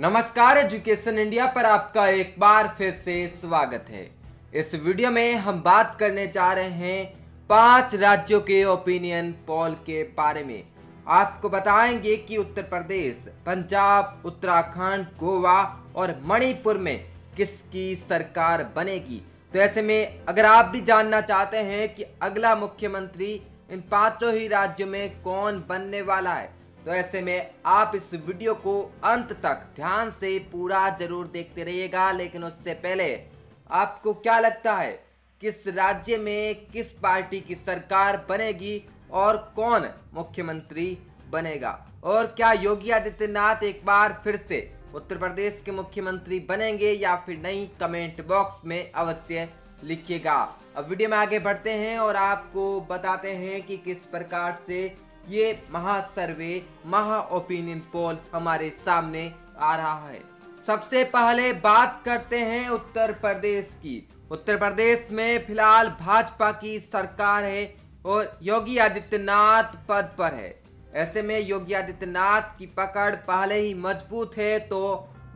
नमस्कार education India पर आपका एक बार फिर से स्वागत है इस वीडियो में हम बात करने जा रहे हैं पांच राज्यों के ओपिनियन पोल के बारे में आपको बताएंगे कि उत्तर प्रदेश पंजाब उत्तराखंड गोवा और मणिपुर में किसकी सरकार बनेगी तो ऐसे में अगर आप भी जानना चाहते हैं कि अगला मुख्यमंत्री इन पांचों ही राज्यों में कौन बनने वाला है तो ऐसे में आप इस वीडियो को अंत तक ध्यान से पूरा जरूर देखते रहिएगा लेकिन उससे पहले आपको क्या लगता है किस राज्य में किस पार्टी की सरकार बनेगी और कौन मुख्यमंत्री बनेगा और क्या योगी आदित्यनाथ एक बार फिर से उत्तर प्रदेश के मुख्यमंत्री बनेंगे या फिर नहीं कमेंट बॉक्स में अवश्य लिखिएगा अब वीडियो में आगे बढ़ते हैं और आपको बताते हैं कि किस प्रकार से ये महासर्वे महा ओपिनियन पोल हमारे सामने आ रहा है सबसे पहले बात करते हैं उत्तर प्रदेश की उत्तर प्रदेश में फिलहाल भाजपा की सरकार है और योगी आदित्यनाथ पद पर है ऐसे में योगी आदित्यनाथ की पकड़ पहले ही मजबूत है तो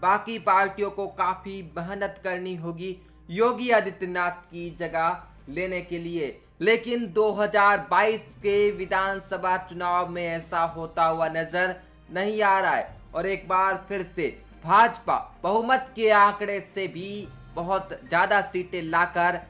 बाकी पार्टियों को काफी मेहनत करनी होगी योगी आदित्यनाथ की जगह लेने के लिए लेकिन 2022 के विधानसभा चुनाव में ऐसा होता हुआ नजर नहीं आ रहा है और एक बार फिर से भाजपा बहुमत के आंकड़े से भी बहुत ज़्यादा सीटें लाकर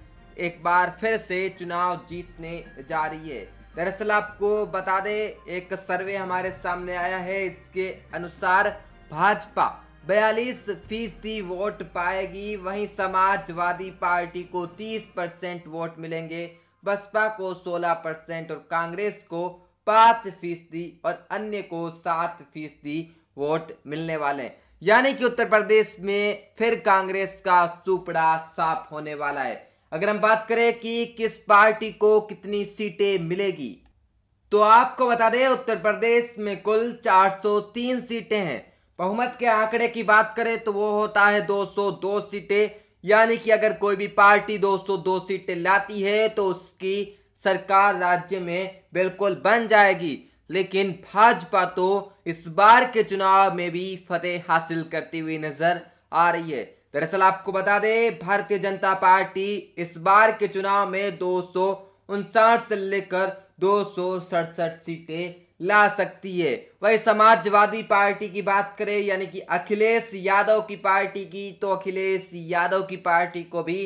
एक बार फिर से चुनाव जीतने जा रही है दरअसल आपको बता दें एक सर्वे हमारे सामने आया है इसके अनुसार भाजपा बयालीस फीसदी वोट पाएगी वहीं समाजवादी पार्टी को 30 परसेंट वोट मिलेंगे बसपा को 16 परसेंट और कांग्रेस को 5 फीसदी और अन्य को 7 फीसदी वोट मिलने वाले हैं यानी कि उत्तर प्रदेश में फिर कांग्रेस का सुपड़ा साफ होने वाला है अगर हम बात करें कि किस पार्टी को कितनी सीटें मिलेगी तो आपको बता दें उत्तर प्रदेश में कुल 403 सीटें हैं बहुमत के आंकड़े की बात करें तो वो होता है 202 सीटें यानी कि अगर कोई भी पार्टी 202 सीटें लाती है तो उसकी सरकार राज्य में बिल्कुल बन जाएगी लेकिन भाजपा तो इस बार के चुनाव में भी फतेह हासिल करती हुई नजर आ रही है दरअसल आपको बता दें भारतीय जनता पार्टी इस बार के चुनाव में दो से लेकर दो सीटें ला सकती है वही समाजवादी पार्टी की बात करें यानी कि अखिलेश यादव की पार्टी की तो अखिलेश यादव की पार्टी को भी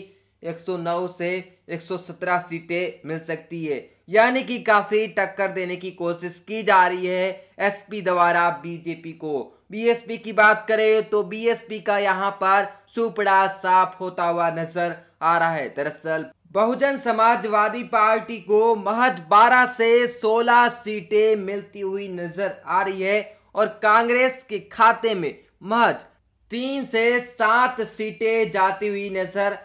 109 से 117 सीटें मिल सकती है यानी कि काफी टक्कर देने की कोशिश की जा रही है एसपी द्वारा बीजेपी को बीएसपी की बात करें तो बीएसपी का यहां पर सुपड़ा साफ होता हुआ नजर आ रहा है दरअसल बहुजन समाजवादी पार्टी को महज 12 से 16 सीटें मिलती हुई नजर आ रही है और कांग्रेस के खाते में महज तीन से सात सीटें जाती हुई नजर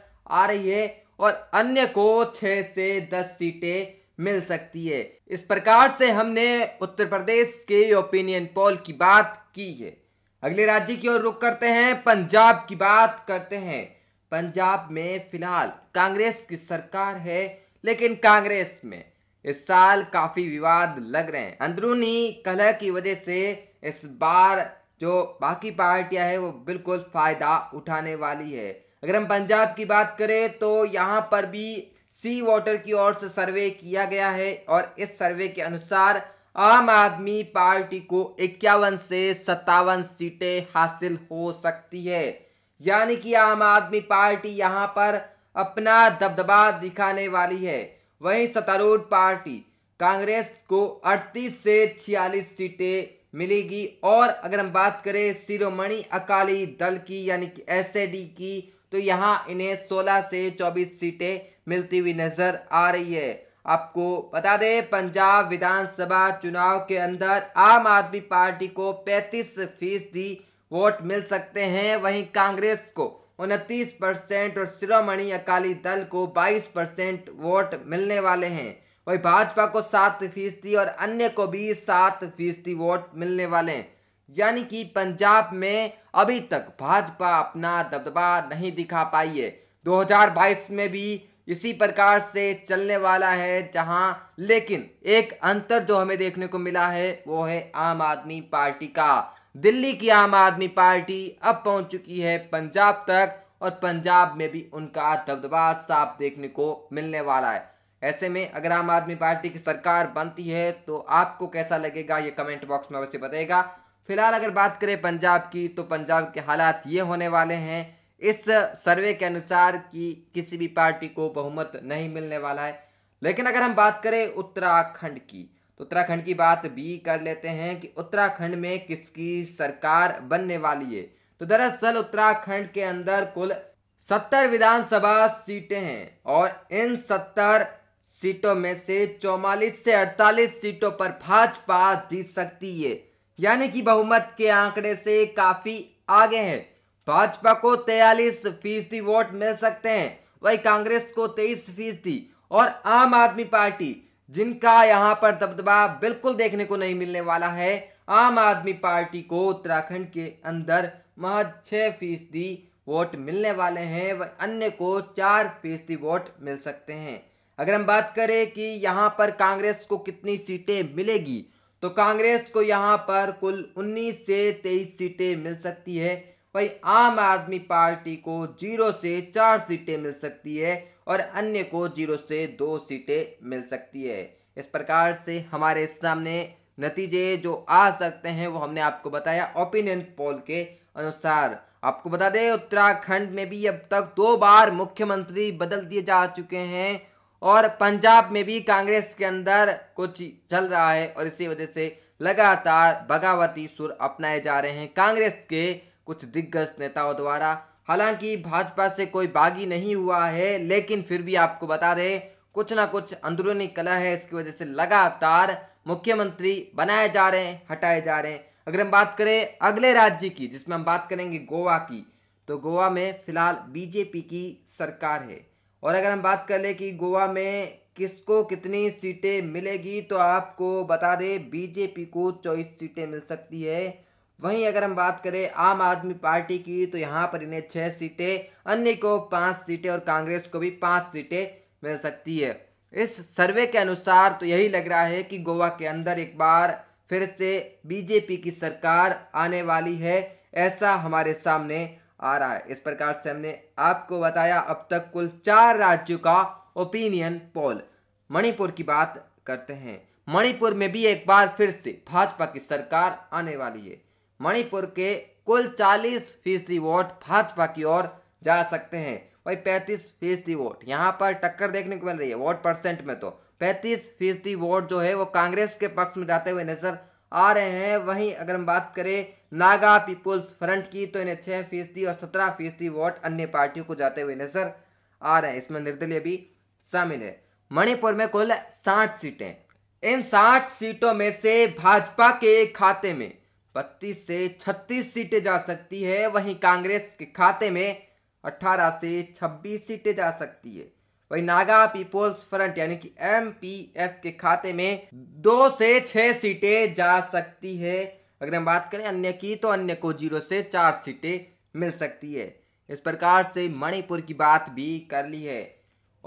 आ रही है और अन्य को छह से दस सीटें मिल सकती है इस प्रकार से हमने उत्तर प्रदेश के ओपिनियन पोल की बात की है अगले राज्य की ओर रुख करते हैं पंजाब की बात करते हैं पंजाब में फिलहाल कांग्रेस की सरकार है लेकिन कांग्रेस में इस साल काफ़ी विवाद लग रहे हैं अंदरूनी कलह की वजह से इस बार जो बाकी पार्टियां है वो बिल्कुल फ़ायदा उठाने वाली है अगर हम पंजाब की बात करें तो यहाँ पर भी सी वाटर की ओर से सर्वे किया गया है और इस सर्वे के अनुसार आम आदमी पार्टी को इक्यावन से सत्तावन सीटें हासिल हो सकती है यानी कि आम आदमी पार्टी यहाँ पर अपना दबदबा दिखाने वाली है वहीं सत्तारूढ़ पार्टी कांग्रेस को 38 से 46 सीटें मिलेगी और अगर हम बात करें शिरोमणि अकाली दल की यानी कि एस की तो यहाँ इन्हें 16 से 24 सीटें मिलती हुई नजर आ रही है आपको बता दें पंजाब विधानसभा चुनाव के अंदर आम आदमी पार्टी को 35 फीसदी वोट मिल सकते हैं वहीं कांग्रेस को उनतीस परसेंट और शिरोमणि अकाली दल को 22 परसेंट वोट मिलने वाले हैं वहीं भाजपा को सात फीसदी और अन्य को भी सात फीसदी वोट मिलने वाले हैं यानी कि पंजाब में अभी तक भाजपा अपना दबदबा नहीं दिखा पाई है 2022 में भी इसी प्रकार से चलने वाला है जहां लेकिन एक अंतर जो हमें देखने को मिला है वो है आम आदमी पार्टी का दिल्ली की आम आदमी पार्टी अब पहुंच चुकी है पंजाब तक और पंजाब में भी उनका दबदबा साफ देखने को मिलने वाला है ऐसे में अगर आम आदमी पार्टी की सरकार बनती है तो आपको कैसा लगेगा ये कमेंट बॉक्स में अवश्य बताएगा फिलहाल अगर बात करें पंजाब की तो पंजाब के हालात ये होने वाले हैं इस सर्वे के अनुसार कि किसी भी पार्टी को बहुमत नहीं मिलने वाला है लेकिन अगर हम बात करें उत्तराखंड की तो उत्तराखंड की बात भी कर लेते हैं कि उत्तराखंड में किसकी सरकार बनने वाली है तो दरअसल उत्तराखंड के अंदर कुल सत्तर विधानसभा सीटें हैं और इन सत्तर सीटों में से चौवालीस से अड़तालीस सीटों पर भाजपा जीत सकती है यानी कि बहुमत के आंकड़े से काफी आगे है भाजपा को तैयलीस फीसदी वोट मिल सकते हैं वही कांग्रेस को तेईस फीसदी और आम आदमी पार्टी जिनका यहाँ पर दबदबा बिल्कुल देखने को नहीं मिलने वाला है आम आदमी पार्टी को उत्तराखंड के अंदर महज छः फीसदी वोट मिलने वाले हैं व अन्य को चार फीसदी वोट मिल सकते हैं अगर हम बात करें कि यहाँ पर कांग्रेस को कितनी सीटें मिलेगी तो कांग्रेस को यहाँ पर कुल 19 से 23 सीटें मिल सकती है वही आम आदमी पार्टी को जीरो से चार सीटें मिल सकती है और अन्य को जीरो से दो सीटें मिल सकती है इस प्रकार से हमारे सामने नतीजे जो आ सकते हैं वो हमने आपको बताया ओपिनियन पोल के अनुसार आपको बता दें उत्तराखंड में भी अब तक दो बार मुख्यमंत्री बदल दिए जा चुके हैं और पंजाब में भी कांग्रेस के अंदर कुछ चल रहा है और इसी वजह से लगातार बगावती सुर अपनाए जा रहे हैं कांग्रेस के कुछ दिग्गज नेताओं द्वारा हालांकि भाजपा से कोई बागी नहीं हुआ है लेकिन फिर भी आपको बता दें कुछ ना कुछ अंदरूनी कला है इसकी वजह से लगातार मुख्यमंत्री बनाए जा रहे हैं हटाए जा रहे हैं अगर हम बात करें अगले राज्य की जिसमें हम बात करेंगे गोवा की तो गोवा में फिलहाल बीजेपी की सरकार है और अगर हम बात कर ले कि गोवा में किसको कितनी सीटें मिलेगी तो आपको बता दें बीजेपी को चौबीस सीटें मिल सकती है वहीं अगर हम बात करें आम आदमी पार्टी की तो यहाँ पर इन्हें छः सीटें अन्य को पाँच सीटें और कांग्रेस को भी पाँच सीटें मिल सकती है इस सर्वे के अनुसार तो यही लग रहा है कि गोवा के अंदर एक बार फिर से बीजेपी की सरकार आने वाली है ऐसा हमारे सामने आ रहा है इस प्रकार से हमने आपको बताया अब तक कुल चार राज्यों का ओपिनियन पोल मणिपुर की बात करते हैं मणिपुर में भी एक बार फिर से भाजपा की सरकार आने वाली है मणिपुर के कुल 40 फीसदी वोट भाजपा की ओर जा सकते हैं वही 35 फीसदी वोट यहाँ पर टक्कर देखने को मिल रही है वोट परसेंट में तो 35 फीसदी वोट जो है वो कांग्रेस के पक्ष में जाते हुए नजर आ रहे हैं वहीं अगर हम बात करें नागा पीपुल्स फ्रंट की तो इन्हें छः फीसदी और सत्रह फीसदी वोट अन्य पार्टियों को जाते हुए नजर आ रहे हैं इसमें निर्दलीय भी शामिल है मणिपुर में कुल साठ सीटें इन साठ सीटों में से भाजपा के खाते में बत्तीस से छत्तीस सीटें जा सकती है वहीं कांग्रेस के खाते में अट्ठारह से छब्बीस सीटें जा सकती है वही नागा पीपुल्स फ्रंट यानी कि एम के खाते में दो से छह सीटें जा सकती है अगर हम बात करें अन्य की तो अन्य को जीरो से चार सीटें मिल सकती है इस प्रकार से मणिपुर की बात भी कर ली है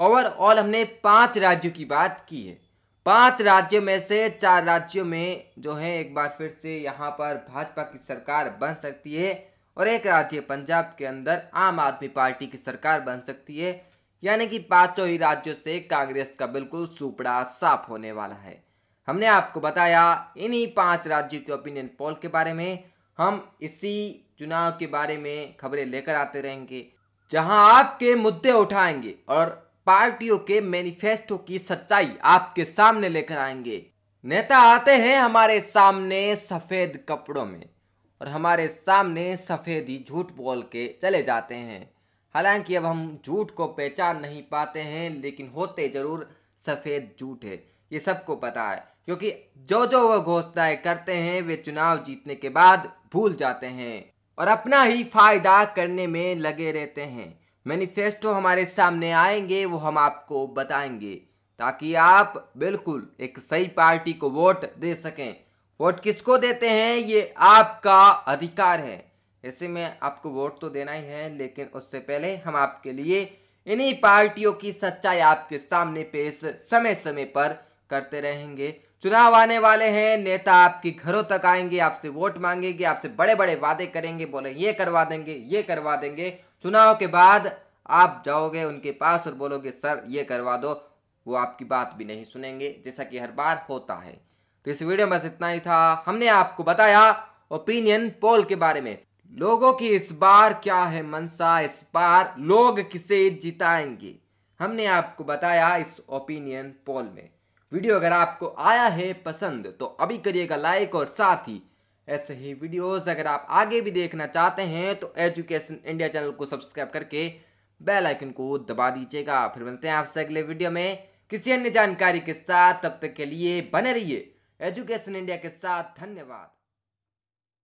ओवरऑल हमने पांच राज्यों की बात की है पांच राज्यों में से चार राज्यों में जो है एक बार फिर से यहाँ पर भाजपा की सरकार बन सकती है और एक राज्य पंजाब के अंदर आम आदमी पार्टी की सरकार बन सकती है यानी कि पांचों ही राज्यों से कांग्रेस का बिल्कुल सुपड़ा साफ होने वाला है हमने आपको बताया इन्हीं पांच राज्यों के ओपिनियन पोल के बारे में हम इसी चुनाव के बारे में खबरें लेकर आते रहेंगे जहां आपके मुद्दे उठाएंगे और पार्टियों के मैनिफेस्टो की सच्चाई आपके सामने लेकर आएंगे नेता आते हैं हमारे सामने सफेद कपड़ों में और हमारे सामने सफेद ही झूठ बोल के चले जाते हैं हालांकि अब हम झूठ को पहचान नहीं पाते हैं लेकिन होते जरूर सफेद झूठ है ये सबको पता है क्योंकि जो जो वह घोषणाएं करते हैं वे चुनाव जीतने के बाद भूल जाते हैं और अपना ही फायदा करने में लगे रहते हैं मैनिफेस्टो हमारे सामने आएंगे वो हम आपको बताएंगे ताकि आप बिल्कुल एक सही पार्टी को वोट दे सकें वोट किसको देते हैं ये आपका अधिकार है ऐसे में आपको वोट तो देना ही है लेकिन उससे पहले हम आपके लिए इन्हीं पार्टियों की सच्चाई आपके सामने पेश समय समय पर करते रहेंगे चुनाव आने वाले हैं नेता आपके घरों तक आएंगे आपसे वोट मांगेंगे आपसे बड़े बड़े वादे करेंगे बोले ये करवा देंगे ये करवा देंगे चुनाव के बाद आप जाओगे उनके पास और बोलोगे सर ये करवा दो वो आपकी बात भी नहीं सुनेंगे जैसा कि हर बार होता है तो इस वीडियो में बस इतना ही था हमने आपको बताया ओपिनियन पोल के बारे में लोगों की इस बार क्या है मनसा इस बार लोग किसे जिताएंगे हमने आपको बताया इस ओपिनियन पोल में वीडियो अगर आपको आया है पसंद तो अभी करिएगा लाइक और साथ ही ऐसे ही वीडियोस अगर आप आगे भी देखना चाहते हैं तो एजुकेशन इंडिया चैनल को सब्सक्राइब करके बेल आइकन को दबा दीजिएगा फिर मिलते हैं आपसे अगले वीडियो में किसी अन्य जानकारी के साथ तब तक के लिए बने रहिए एजुकेशन इंडिया के साथ धन्यवाद